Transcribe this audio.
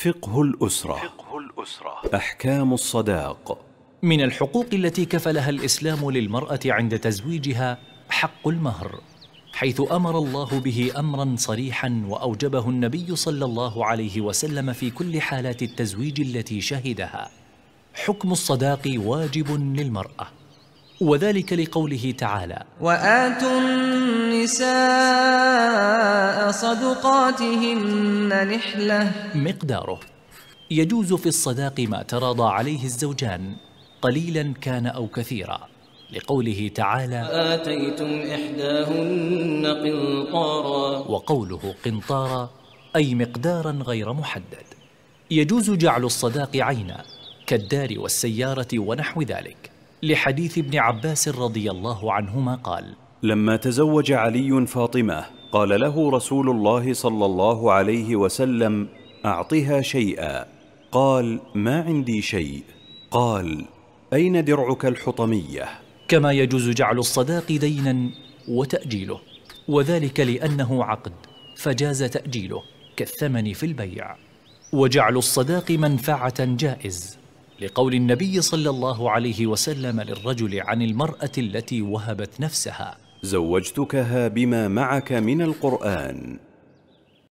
فقه الأسرة فقه الأسرة أحكام الصداق من الحقوق التي كفلها الإسلام للمرأة عند تزويجها حق المهر حيث أمر الله به أمرا صريحا وأوجبه النبي صلى الله عليه وسلم في كل حالات التزويج التي شهدها حكم الصداق واجب للمرأة وذلك لقوله تعالى وآتوا النساء صدقاتهن نحلة مقداره يجوز في الصداق ما تراضى عليه الزوجان قليلا كان أو كثيرا لقوله تعالى آتيتم إحداهن قنطارا وقوله قنطارا أي مقدارا غير محدد يجوز جعل الصداق عينا كالدار والسيارة ونحو ذلك لحديث ابن عباس رضي الله عنهما قال لما تزوج علي فاطمة قال له رسول الله صلى الله عليه وسلم أعطها شيئا قال ما عندي شيء قال أين درعك الحطمية؟ كما يجوز جعل الصداق دينا وتأجيله وذلك لأنه عقد فجاز تأجيله كالثمن في البيع وجعل الصداق منفعة جائز لقول النبي صلى الله عليه وسلم للرجل عن المرأة التي وهبت نفسها زوجتكها بما معك من القرآن